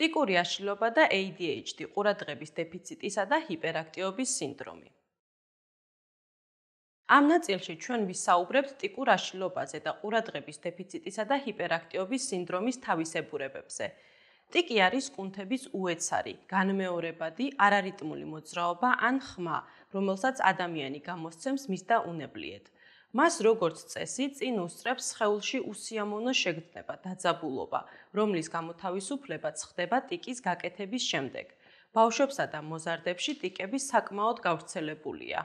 ტიკური აშლილობა და ADHD, ყურადღების დეფიციტისა და ჰიპერაქტიობის სინდრომი. ამ ნაწილში ჩვენ ვისაუბრებთ ტიკურ აშლილობაზე და ყურადღების დეფიციტისა და ჰიპერაქტიობის სინდრომის თავისებურებებზე. ტიკი არის კუნთების უეცარი, განმეორებადი, არარიტმული მოძრაობა ან ხმა, რომელსაც ადამიანი გამოსცემს მის და უნებლიეთ. მას როგორც წესი წინ უსწრებს შეულში უსიამოვნო შეგრძნება დაძაბულობა რომლის გამოთავისუფლებაც ხდება ტიკის გაკეთების შემდეგ ბავშვებსა და მოზარდებში ტიკები საკმაოდ გავრცელებულია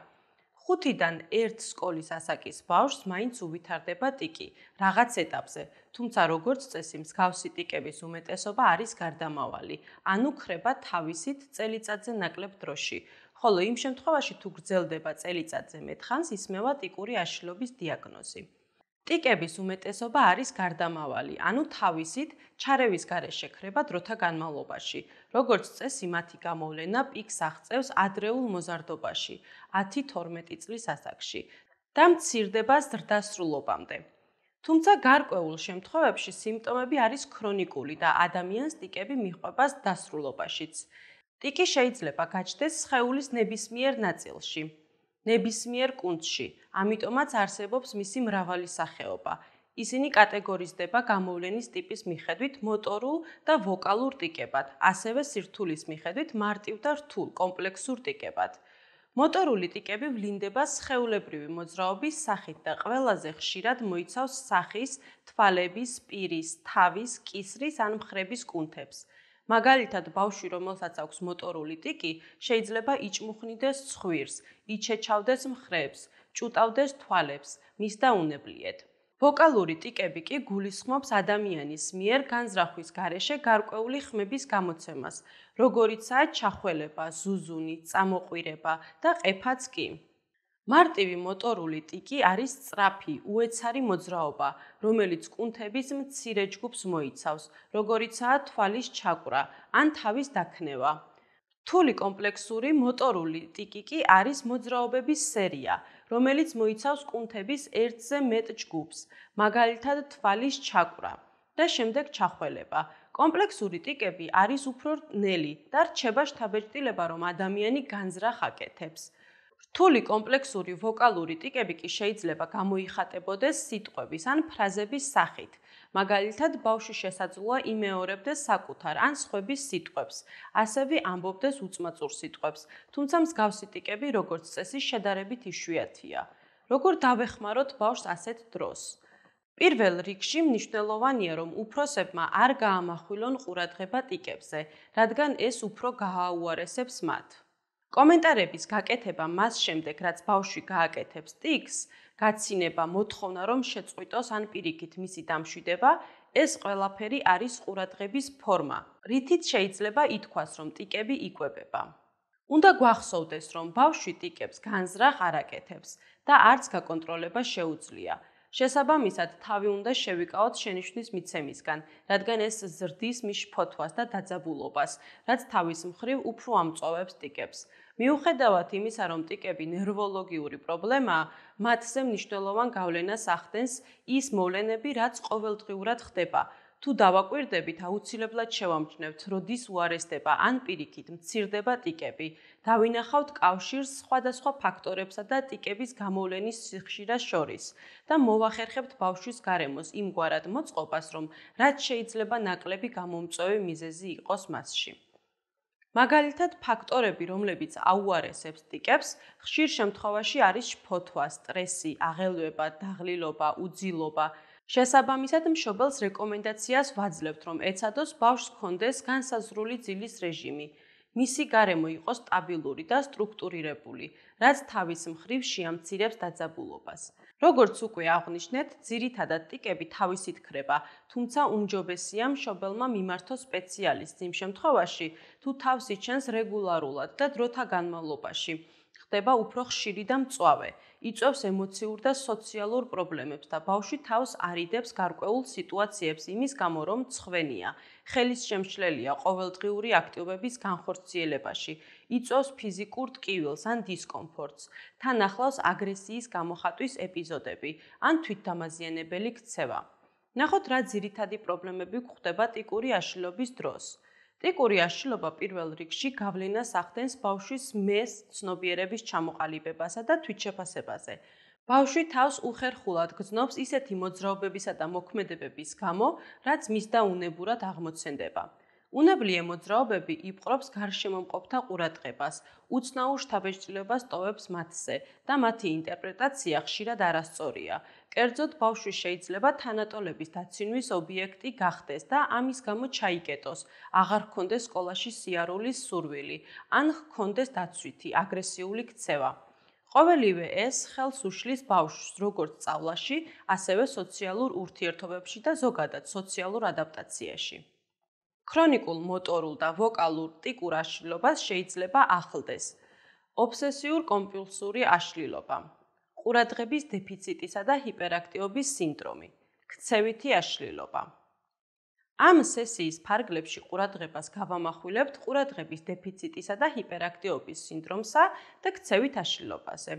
5-დან 1 სკოლის ასაკის ბავშვს მაინც უვითარდება ტიკი რაღაც ეტაპზე თუმცა როგორც წესი მსგავსი ტიკების უმეტესობა არის გარდამავალი ანუ ხრება თავისით წელიწადზე ნაკლებ დროში ხოლო იმ შემთხვევაში თუ გრძელდება წელიწადზე მეტხანს ისმევა ტიკური აშლილობის დიაგნოზი. ტიკების უმეტესობა არის გარდამავალი, ანუ თავისით ჩარევის გარეშე ხრება დროთა განმავლობაში. როგორც წესი, მათი გამოვლენა პიკს აღწევს ადრეულ მოზარდობაში, 10-12 წლის ასაკში და მცირდება ზრდასრულობამდე. თუმცა გარკვეულ შემთხვევებში სიმპტომები არის ქრონიკული და ადამიანს ტიკები მიყვება დასრულობაშიც. ტიკი შეიძლება გაჩნდეს სხეულის ნებისმიერ ნაწილში, ნებისმიერ კუნთში, ამიტომაც არსებობს მისი მრავალი სახეობა. ისინი კატეგორიზდება გამოვლენის ტიპის მიხედვით მოტორულ და ვოკალურ ტიკებად, ასევე სირთულის მიხედვით მარტივ და რთულ კომპლექსურ ტიკებად. მოტორული ტიკები ვლინდება სხეულებრივი მოძრაობის სახით და ყველაზე ხშირად მოიცავს სახის, თვალების, პირის, თავის, კისრის ან მხრების კუნთებს. მაგალითად ბავშვი რომელსაც აქვს მოტორული ტიკი შეიძლება იჭმუხნიდეს ცხვირს იჩეჩავდეს მხრებს ჭუტავდეს თვალებს მის და უნებლიეთ ვოკალური ტიკები კი გულისხმობს ადამიანის მიერ განზრახვის გარეშე გარკვეული ხმების გამოცემას როგორიცაა ჩახველება ზუზუნი წამოყვირება და ყეფაც კი მარტივი მოტორული ტიკი არის წრაფი, უეცარი მოძრაობა, რომელიც კუნთების მცირე ჯგუფს მოიცავს, როგორიცაა თვალის ჩაკვრა ან თავის დაქნევა. რთული კომპლექსური მოტორული ტიკი კი არის მოძრაობების სერია, რომელიც მოიცავს კუნთების ერთზე მეტ ჯგუფს, მაგალითად თვალის ჩაკვრა და შემდეგ ჩახველება. კომპლექსური ტიკები არის უფრო ნელი და რჩება შთაბეჭდილება, რომ ადამიანი განзра ხაკეთებს. რთული კომპლექსური ვოკალური ტიკები კი შეიძლება გამოიხატებოდეს სიტყვების ან ფრაზების სახით. მაგალითად, ბავშვი შესაძლოა იმეორებდეს საკუთარ ან სხვების სიტყვებს, ასევე ამბობდეს უצმაწურ სიტყვებს, თუმცა მსგავსი ტიკები როგორც წესი შედარებით იშვიათია. როგორ დავეხმაროთ ბავშვს ასეთ დროს? პირველ რიგში მნიშვნელოვანია, რომ უფროსებმა არ გაამახვილონ ყურადღება ტიკებზე, რადგან ეს უფრო გააუარესებს მათ. კომენტარების გაკეთება მას შემდეგ, რაც ბავშვი გააკეთებს ტიქს, გაცინება, მოთხოვნა რომ შეწყვიტოს ან პირიქით მისი დამშვიდება, ეს ყველაფერი არის ყურადღების ფორმა. რითიც შეიძლება ითქვას, რომ ტიკები იყובება. უნდა გვახსოვდეს, რომ ბავშვი ტიკებს განზრახ არ აკეთებს და არც გაკონტროლება შეუძლია. შესაბამისად, თავი უნდა შევიკავოთ შენიშვნის მიცემისგან, რადგან ეს ზრდის მის ფოთვას და დაძაბულობას, რაც თავის მხრივ უფრო ამწოვებს ტიკებს. მიუხედავად იმისა, რომ ტიკები ნერვოლოგიური პრობლემაა, მათზე მნიშვნელოვან გავლენას ახდენს ის მოვლენები, რაც ყოველდღიურად ხდება. თუ დავაკვირდებით, აუცილებლად შევამჩნევთ, რომ დის უარესდება ან პირიქით მცირდება ტიკები. დავინახავთ კავშირს სხვადასხვა ფაქტორებსა და ტიკების გამოვლენის სიხშირას შორის და მოვახერხებთ ბავშვის გარემოს იმგვარად მოწყობას, რომ რაც შეიძლება ნაკლები გამომწვევი მიზეზი იყოს მასში. მაგალითად, ფაქტორები, რომლებიც აუარესებს ტიკებს, ხშირ შემთხვევაში არის ფოთვა, სტრესი, აღელვება, დაღლილობა, უძილობა, შესაბამისად მშობელს რეკომენდაციას ვაძლევთ, რომ ეცადოს ბავშვს კონდეს განსაზრული ძილის რეჟიმი. მისი გარემო იყოს სტაბილური და სტრუქტურირებული, რაც თავის მხრივ შეამცირებს დაძაბულობას. როგორც უკვე აღნიშნეთ, ძირითადად ტიკები თავისით ხრება, თუმცა უმჯობესია მშობელმა მიმართოს სპეციალისტს იმ შემთხვევაში, თუ თავს იჩენს რეგულარულად და დროთა განმავლობაში. ხდება უფრო ხშირი და მწვავე. იწვევს ემოციურ და სოციალურ პრობლემებს და ბავშვი თავს არიდებს გარკვეულ სიტუაციებს იმის გამო, რომ ცხვენია. ხელის შემშლელია ყოველდღიური აქტივობების განხორციელებაში. იწვევს ფიზიკურ ტკივილს ან დისკომფორტს. თან ახლავს აგრესიის გამოხატვის ეპიზოდები ან თვითდამაზიანებელი ქცევა. ნახოთ რა ძირითადი პრობლემები გვხვდება ტიკური აშლილობის დროს. ტიკური აშლობა პირველ რიგში გავლენას ახდენს ბავშვის მეს ცნობიერების ჩამოყალიბებასა და თვითშეფასებაზე. ბავშვი თავს უხერხულად გძნობს ისეთი მოძრაობებისა და მოქმედებების გამო, რაც მის დაუნებურად აღმოცენდება. უნებლი ემოძრაობები იპყრობს გარშემო მყოფთა ყურადღებას, უცნაურ შთაბეჭდილებას ტოვებს მათზე და მათი ინტერპრეტაცია ხშირად არასწორია. კერძოდ ბავშვი შეიძლება თანატოლების დაცინვის ობიექტი გახდეს და ამის გამო ჩაიგეტოს, აღარ ქონდეს სკოლაში სიარულის სურვილი, ან ქონდეს დაცვითი აგრესიული ქცევა. ყოველივე ეს ხელს უშლის ბავშვს როგორც სწავლაში, ასევე სოციალურ ურთიერთობებში და ზოგადად სოციალურ ადაპტაციაში. ქრონიკულ მოტორულ და ვოკალურ ტიკურ აშლილობას შეიძლება ახლდეს ობსესიურ კომპულსური აშლილობა. ყურადღების დეფიციტისა და ჰიპერაქტიობის სინდრომი, ქცევითი აშლილობა. ამ სესიის ფარგლებში ყურადღებას გავამახვილებთ ყურადღების დეფიციტისა და ჰიპერაქტიობის სინდრომსა და ქცევით აშლილობაზე.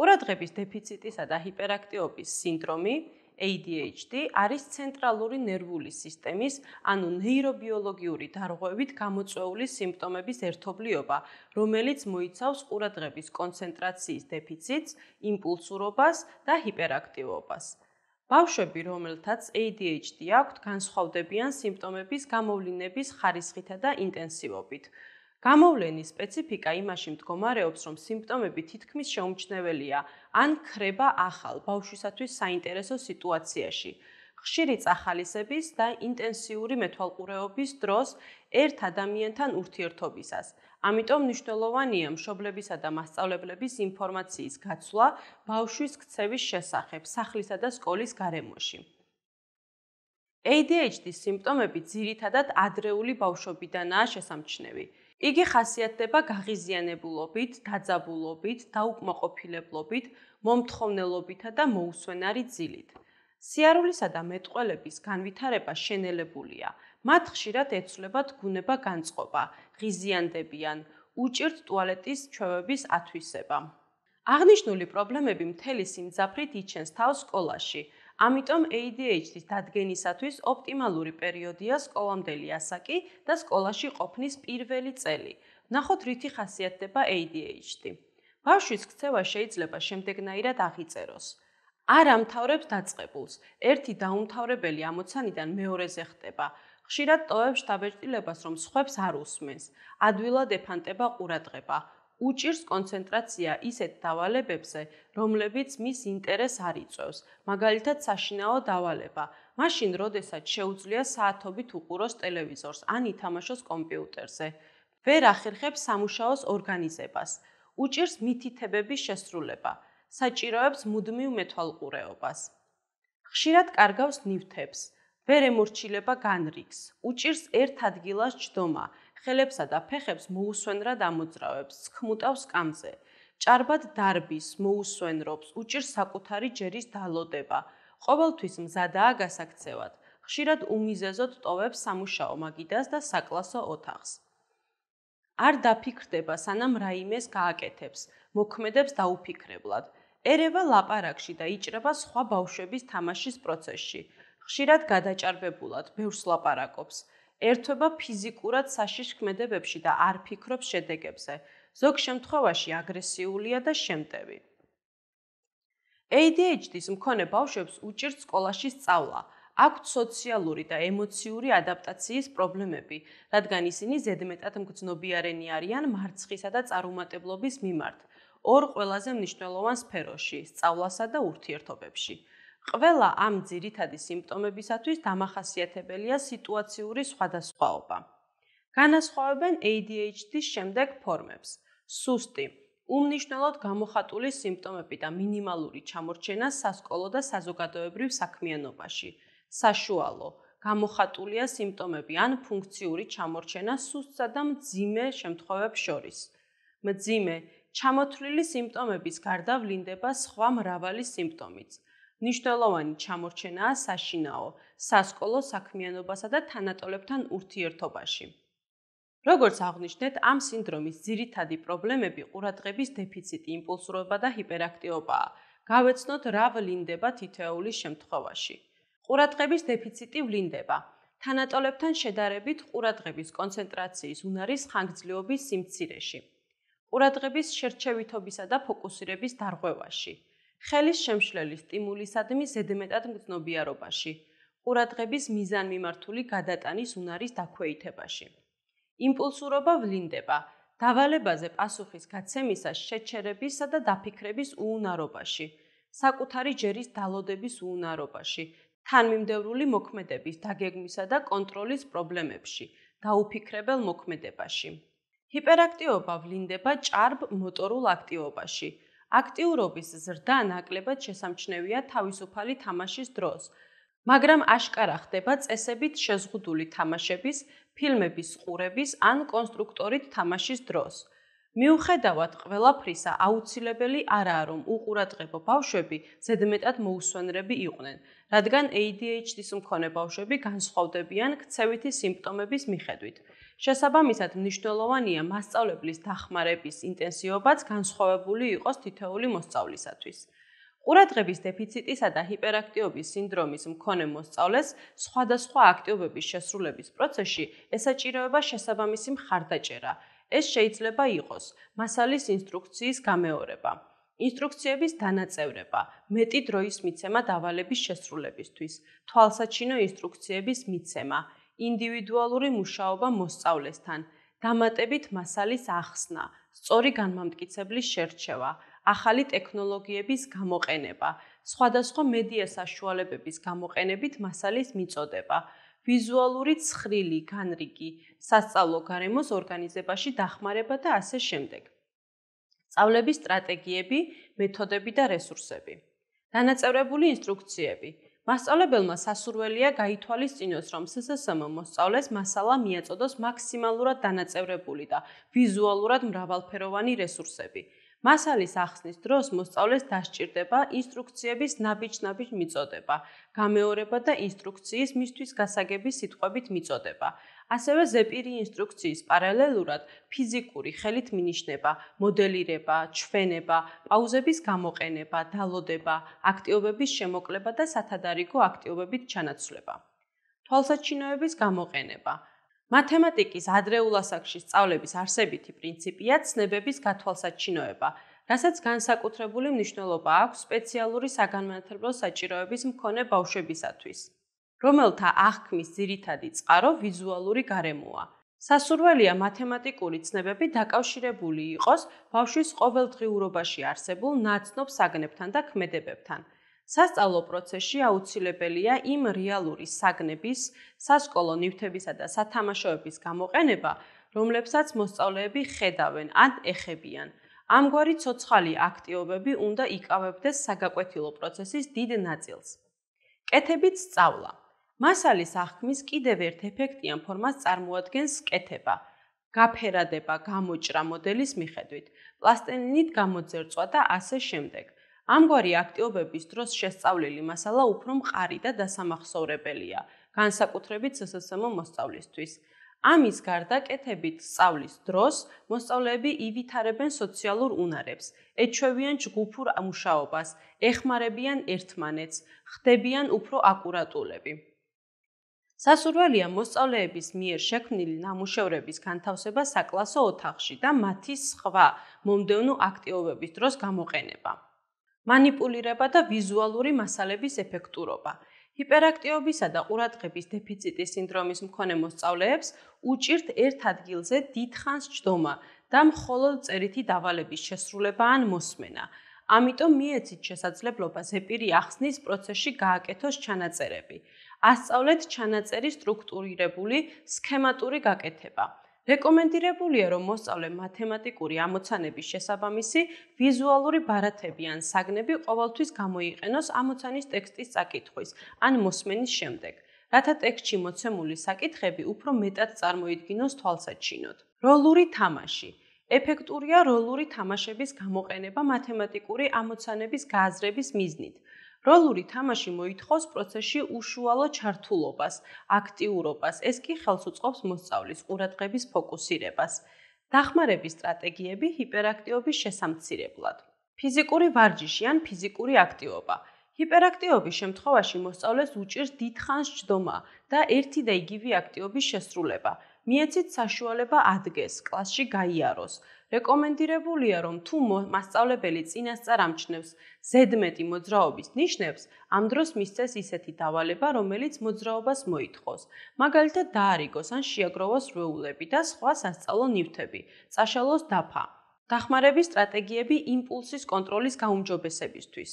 ყურადღების დეფიციტისა და ჰიპერაქტიობის სინდრომი, ADHD არის ცენტრალური ნერვული სისტემის, ანუ ნეირობიოლოგიური დარღვევით გამოწვეული სიმპტომების ერთობლიობა, რომელიც მოიცავს ყურადღების კონცენტრაციის დეფიციტს, იმპულსურობას და ჰიპერაქტივობას. ბავშვები, რომელთაც ADHD აქვთ, განსხვავდებიან სიმპტომების გამოვლინების ხარისხითა და ინტენსივობით. გამოვლენის სპეციფიკა იმაში მდგომარეობს, რომ სიმპტომები თითქმის შეუმჩნეველია, ან ხრება ახალ ბავშვისათვის საინტერესო სიტუაციაში. ხშირი წახალისების და ინტენსიური მეთვალყურეობის დროს ერთ ადამიანთან ურთიერთობისას. ამიტომ მნიშვნელოვანია მშობლებისა და მასწავლებლების ინფორმაციის გაცვლა ბავშვის ქცევის შესახებ, სახლისა და სკოლის გარემოში. ADHD-ის სიმპტომები ძირითადად ადრეული ბავშვობიდანაა შესამჩნევი. იგი ხასიათდება გაღიზიანებულობით, დაძაბულობით, დაუკმაყოფილებლობით, მომთხოვნელობითა და მოუსვენარი ძილით. სიარულისა და მეტყველების განვითარება შენელებულია. მათ ხშირად ეცვლებათ გუნება განწყობა, ღიზიანდებიან, უჭირთ ტუალეტის ჩვევების ათვისება. აღნიშნული პრობლემები მთელი სიმძაფრით იჩენს თავს სკოლაში. ამიტომ ADHD-ის დადგენისათვის ოპტიმალური პერიოდია სკოლამდელი ასაკი და სკოლაში ყოფნის პირველი წელი. ნახოთ, რითი ხასიათდება ADHD. ბავშვის ქცევა შეიძლება შემდეგნაირად აღიწეროს: არ ამთავრებს დაწყებულს, ერთი დაუმთავრებელი ამოცანიდან მეორეზე ხდება, ხშირად ტოვებს დაბეჭდილებას, რომ სხვებს არ უსმენს, ადვილად ეფანტება ყურადღება, უჭირს კონცენტრაცია ისეთ დავალებებზე, რომლებიც მის ინტერესს არიწევს, მაგალითად საშინაო დავალება. მაშინ, როდესაც შეუძლია საათობით უყუროს ტელევიზორს ან ითამაშოს კომპიუტერზე, ვერ ახერხებს სამუშაოს ორგანიზებას. უჭირს მითითებების შესრულება, საჭიროებს მუდმივ მეთვალყურეობას. ხშირად კარგავს ნივთებს, ვერ ემორჩილება განრიგს, უჭირს ერთ ადგილას ჯდომა ხელებსა და ფეხებს მოუსვენრად ამოძრავებს, ხმუტავს კამზე. ჭარბად დარბის, მოუსვენრობს, უჭირს საკუთარი ჯერის დალოდება. ყოველთვის მზადაა გასაქცევად. ხშირად უმიზეზოდ ტოვებს სამუშაო მაგიდას და საკლასო ოთახს. არ დაფიქრდება, სანამ რაიმეს გააკეთებს, მოქმედებს დაუფიქრებლად. ერევა ლაპარაკში და იჭრება სხვა ბავშვების თამაშის პროცესში. ხშირად გადაჭარბებულად ბევრს ლაპარაკობს. ერთობა ფიზიკურად საშიშქმედებებში და არ ფიქრობს შედეგებზე. ზოგ შემთხვევაში აგრესიულია და შემტევი. ADHD-ის მქონე ბავშვებს უჭირთ სკოლაში სწავლა. აქვთ სოციალური და ემოციური ადაპტაციის პრობლემები, რადგან ისინი ზედმეტად მგრძნობიარენი არიან მარცხისა და წარუმატებლობის მიმართ, ორ ყველაზე მნიშვნელოვან სფეროში: სწავლასა და ურთიერთობებში. ყველა ამ ძირითადი სიმპტომებისათვის დამახასიათებელია სიტუაციური სხვადასხვაობა. განასხვავებენ ADHD-ის შემდეგ ფორმებს: სუსტი, უმნიშვნელოდ გამოხატული სიმპტომები და მინიმალური ჩამორჩენა სასკოლო და საზოგადოებრივ საქმიანობაში. საშუალო, გამოხატულია სიმპტომები ან ფუნქციური ჩამორჩენა სუსტსა და მძიმე შემთხვევებს შორის. მძიმე ჩამოთვლილი სიმპტომების გარდა ვლინდება სხვა მრავალი სიმპტომიც. მნიშვნელოვანი ჩამორჩენაა საშინაო, სასკოლო საქმიანობასა და თანატოლებთან ურთიერთობაში. როგორც აღნიშნეთ, ამ სინდრომის ძირითადი პრობლემები ყურადღების დეფიციტი, იმპულსურობა და ჰიპერაქტიობაა. გავეცნოთ, რა ვლინდება თითოეულის შემთხვევაში. ყურადღების დეფიციტი ვლინდება. თანატოლებთან შედარებით ყურადღების კონცენტრაციის უნარის ხანგრძლივობის სიმცირეში. ყურადღების შერჩევითობისა და ფოკუსირების დარღვევაში. ხელის შემშლელი სტიმულისადმი ზედმეტად მგრძნობიარობაში, ყურადღების მიზანმიმართული გადატანის უნარის დაქვეითებაში. იმპულსურობა ვლინდება დავალებაზე პასუხის გაცემისას შეჩერებისა და დაფიქრების უუნარობაში, საკუთარი ჯერის დალოდების უუნარობაში, თანმიმდევრული მოქმედების დაგეგმისა და კონტროლის პრობლემებში, დაუფიქრებელ მოქმედებაში. ჰიპერაქტიობა ვლინდება ჭარბ მოტორულ აქტივობაში, აქტიურობის ზრდა ნაკლებად შესამჩნევია თავისუფალი თამაშის დროს. მაგრამ აშკარა ხდება წესებით შეზღუდული თამაშების, ფილმების ყურების ან კონსტრუქტორით თამაშის დროს. მიუხედავად ყველაფრისა, აუცილებელი არაა რომ უყურადღებო ბავშვები ზედმეტად მოუსვენრები იყვნენ, რადგან ADHD-ს მქონე ბავშვები განსხვავდებიან ქცევითი სიმპტომების მიხედვით. შესაბამისად მნიშვნელოვანია მასწავლებლის დახმარების ინტენსივობაც განსხვავებული იყოს თითოეული მოსწავლისათვის. ყურადღების დეფიციტისა და ჰიპერაქტიობის სინდრომის მქონე მოსწავლეს სხვადასხვა აქტივობების შესრულების პროცესში ესაჭიროება შესაბამისი მხარდაჭერა. ეს შეიძლება იყოს მასალის ინსტრუქციის გამეორება, ინსტრუქციების დანაწევრება, მეტი დროის მიცემა დავალების შესრულებისთვის, თვალსაჩინო ინსტრუქციების მიცემა, ინდივიდუალური მუშაობა მოსწავლესთან, დამატებით მასალის ახსნა, სწორი განმამტკიცებლის შერჩევა, ახალი ტექნოლოგიების გამოყენება, სხვადასხვა მედია საშუალებების გამოყენებით მასალის მიწოდება, ვიზუალური ცხრილი, განრიგი, სასწავლო გარემოს ორგანიზებაში დახმარება და ასე შემდეგ. სწავლების სტრატეგიები, მეთოდები და რესურსები. დანაწევრებული ინსტრუქციები მასწავლებელმა სასურველია გაითვალისწინოს, რომ სსსმ მოსწავლეს მასალა მიაწოდოს მაქსიმალურად დანაწევრებული და ვიზუალურად მრავალფეროვანი რესურსები. მასალის ახსნის დროს მოსწავლეს დასჭირდება ინსტრუქციების ნაბიჯ-ნაბიჯ მიწოდება, გამეორება და ინსტრუქციის მისთვის გასაგები სიტყვებით მიწოდება. ასევე ზეპირი ინსტრუქციის პარალელურად ფიზიკური ხელით მინიშნება, მოდელირება, ჩვენება, პაუზების გამოყენება, დალოდება, აქტივობების შემოკლება და სათადარიგო აქტივობებით ჩანაცვლება. თვალსაჩინოების გამოყენება მათემატიკის ადრეულ ასაკში სწავლების არსებითი პრინციპია ცნებების გათვალსაჩინოება, რასაც განსაკუთრებული მნიშვნელობა აქვს სპეციალური საგანმანათლებლო საჭიროების მქონე ბავშვებისათვის. რომელთა აღქმის ძირითადი წყარო ვიზუალური გარემოა. სასურველია მათემატიკური ცნებები დაკავშირებული იყოს ბავშვის ყოველდღიურობაში არსებულ ნაცნობ საგნებთან და ქმედებებთან. სასწავლო პროცესში აუცილებელია იმ რეალური საგნების, სასკოლო ნივთებისა და სათამაშოების გამოყენება, რომლებსაც მოსწავლეები ხედავენ ან ეხებიან. ამგვარი ცოცხალი აქტიობები უნდა იკავებდეს საგაკვეთილო პროცესის დიდ ნაწილს. კეთებით სწავლა. მასალის აღქმის კიდევ ერთ ეფექტიან ფორმას წარმოადგენს სკეთება, გაფერადება, გამოჭრა მოდელის მიხედვით, პლასტელინით გამოძერწვა და ასე შემდეგ. ამგვარი აქტივობების დროს შესწავლილი მასალა უფრო მყარი და დასამახსოვრებელია, განსაკუთრებით სსმ მოსწავლისთვის. ამის გარდა კეთებით სწავლის დროს მოსწავლეები ივითარებენ სოციალურ უნარებს, ეჩვევიან ჯგუფურ მუშაობას, ეხმარებიან ერთმანეთს, ხდებიან უფრო აკურატულები. სასურველია მოსწავლეების მიერ შექმნილი ნამუშევრების განთავსება საკლასო ოთახში და მათი სხვა მომდევნო აქტივობების დროს გამოყენება. манипулиრება და ვიზუალური მასალების ეფექტურობა. ჰიპერაქტიობისა და ყურადღების დეფიციტის სინდრომის მქონე მოსწავლეებს უჭირთ ერთ ადგილზე დიდხანს ჯდომა და მხოლოდ წერითი დავალების შესრულება ან მოსმენა. ამიტომ მიეცით შესაძლებლობა ზეპირი ახსნის პროცესში გააკეთოს ჩანაწერები. ასწავლეთ ჩანაწერის სტრუქტურირებული სქემატური გაკეთება. რეკომენდირებულია რომ მოსწავლე მათემატიკური ამოცანების შესაბამისი ვიზუალური ბარათები ან საგნები ყოველთვის გამოიყენოს ამოცანის ტექსტის წაკითხვის ან მოსმენის შემდეგ. რათა ტექსტში მოცემული საკითხები უფრო მეტად წარმოიდგინოს თვალსაჩინოდ. როლური თამაში ეფექტურია როლური თამაშების გამოყენება მათემატიკური ამოცანების გააზრების მიზნით. როლური თამაში მოითხოვს პროცესში უშუალო ჩართულობას, აქტიურობას. ეს კი ხელს უწყობს მოსწავლის ყურადღების ფოკუსირებას. დახმარების სტრატეგიები ჰიპერაქტიობის შესამცირებლად. ფიზიკური ვარჯიში ან ფიზიკური აქტივობა. ჰიპერაქტიობის შემთხვევაში მოსწავლეს უჭირს დიდხანს ჯდომა და ერთი და იგივე აქტივობის შესრულება. მიეცით საშუალება ადგეს კლასში გაიაროს. რეკომენდირებულია, რომ თუ მასწავლებელი წინასწარ ამჩნევს ზედმეტი მოძრაობის ნიშნებს, ამ დროს მისცეს ისეთი დავალება, რომელიც მოძრაობას მოითხოვს. მაგალითად, დაარიგოს ან შეაგროვოს რეულები და სხვა სასწაულო ნივთები. წაშალოს დაფა. დახმარების სტრატეგიები იმპულსის კონტროლის გაუმჯობესებისთვის.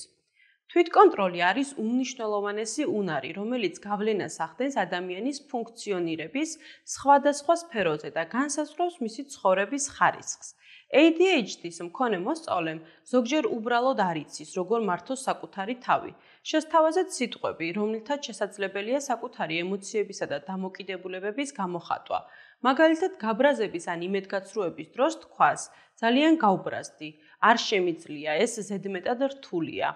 თვითკონტროლი არის უნიშნელოვანესი უნარი, რომელიც გავლენას ახდენს ადამიანის ფუნქციონირების სხვადასხვა სფეროზე და განსაზღვრავს მისი ცხოვრების ხარისხს. ADHD-ის მქონე მოსწავლემ ზოგჯერ უბრალოდ არ იცის, როგორ მართოს საკუთარი თავი. შესთავაზეთ სიტყვები, რომლითაც შესაძლებელია საკუთარი ემოციებისა და დამოკიდებულებების გამოხატვა. მაგალითად, გაბრაზების ან იმედგაცრუების დროს თქواس: "ძალიან გაუბრაზდი, არ შემიძლია, ეს ზედმეტად რთულია".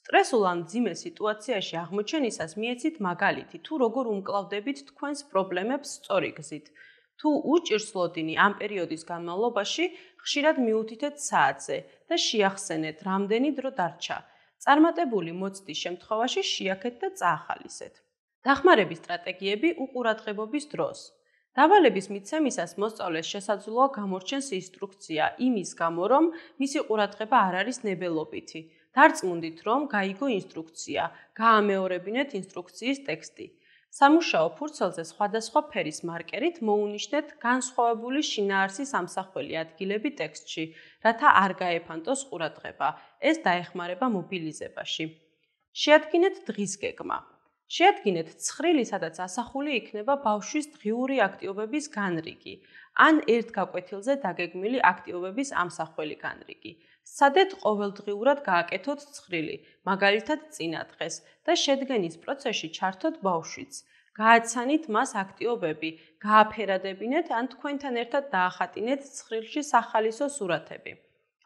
სტრესულ ან ძიმე სიტუაციაში აღმოჩენისას მიეცით მაგალითი, თუ როგორ უმკლავდებით თქვენს პრობლემებს სწორი გზით. თუ უჭირს ლოდინი ამ პერიოდის განმავლობაში, ხშირად მიუთითეთ საათზე და შეახსენეთ, რამდენი დრო დარჩა. წარმატებული მოცდის შემთხვევაში შეაქეთ და წაახალისეთ. დახმარების სტრატეგიები უყურადღებობის დროს. დავალების მიცემისას მოსწავლეს შესაძლოა გამორჩენს ინსტრუქცია იმის გამო, რომ მისი ყურადღება არ არის ნებელობითი. დარწმუნდით, რომ გაიგო ინსტრუქცია, გაამეორებინეთ ინსტრუქციის ტექსტი. სამუშაო ფურცელზე სხვადასხვა ფერის მარკერით მოუნიშნეთ განსხვავებული შინაარსის ამსახველი ადგილები ტექსტში, რათა არ გაეფანტოს ყურადღება. ეს დაეხმარება მობილიზებაში. შეადგინეთ დღის გეგმა. შეადგინეთ ცხრილი, სადაც ასახული იქნება ბავშვის დღიური აქტივობების განრიგი, ან ერთ გაკვეთილზე დაგეგმილი აქტივობების ამსახველი განრიგი. სადეთ ყოველდღიურად გააკეთოთ ცხრილი, მაგალითად წინა დღეს და შედგენის პროცესში ჩართოთ ბავშვიც. გააცანით მას აქტიობები, გააფერადებინეთ ან თქვენთან ერთად დაახატინეთ ცხრილში სახალისო სურათები.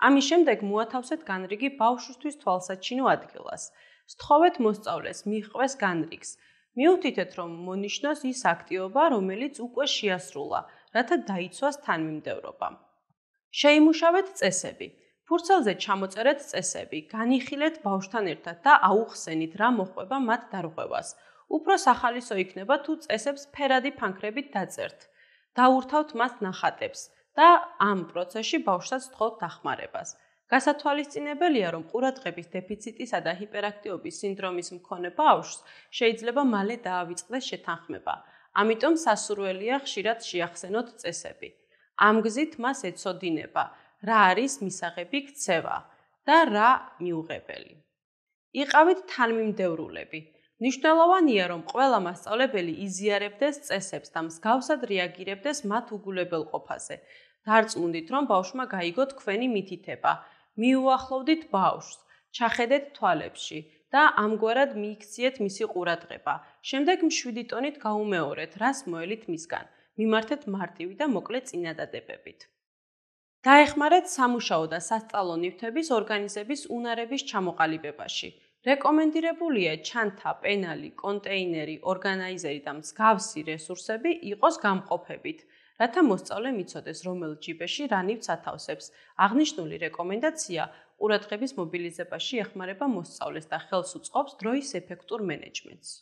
ამის შემდეგ მოათავსეთ განრიგი ბავშვისთვის თვალსაჩინო ადგილას. სთხოვეთ მოსწავლეს მიყვეს განრიგს. მიუთითეთ რომ მონიშნოს ის აქტიობა, რომელიც უკვე შეასრულა, რათა დაიცვას თანმიმდევრობა. შეიმუშავეთ წესები. ფურცელზე ჩამოწერეთ წესები, განიხილეთ ბავშვთან ერთად და აუხსენით რა მოხდება მათ დარღვევას. უფრო სახალისო იქნება თუ წესებს ფერადი ფანქრებით დაწერთ. დაურთავთ მას ნახატებს და ამ პროცესში ბავშვს თხოვთ დახმარებას. გასათვალისწინებელია, რომ ყურადღების დეფიციტისა და ჰიპერაქტიობის სინდრომის მქონე ბავშვს შეიძლება მალე დაავიწყდეს შეთანხმება. ამიტომ სასურველია ხშირად შეახსენოთ წესები. ამგზით მას ეცოდინება რა არის მისაღები ქცევა და რა მიუღებელი. იყავით თანმიმდევრულები. მნიშვნელოვანია, რომ ყველა მასწავლებელი იზიარებდეს წესებს და მსგავსად რეაგირებდეს მათ უგულებელ ყოფაზე. დარწმუნდით, რომ ბავშვმა გაიგო თქვენი მითითება. მიუახლოვდით ბავშვს, ჩახედეთ თვალებში და ამგვარად მიიქციეთ მისი ყურადღება. შემდეგ მშვიდი ტონით გაუმეორეთ, რას მოელით მისგან. მიმართეთ მარტივი და მოკლე წინადადებებით. დაეხმარათ სამუშაო და სასწავლო ნივთების ორგანიზების უნარების ჩამოყალიბებაში. რეკომენდირებულია ჩანთა, პენალი, კონტეინერი, ორგანიზერი და მსგავსი რესურსები იყოს გამყოფებით. რათა მოსწავლე მიცოდეს, რომელ ჯიბეში რა ნივთს ათავსებს, აღნიშნული რეკომენდაცია ყურადღების მობილიზებაში ეხმარება მოსწავლეს და ხელს უწყობს დროის ეფექტურ მენეჯმენტს.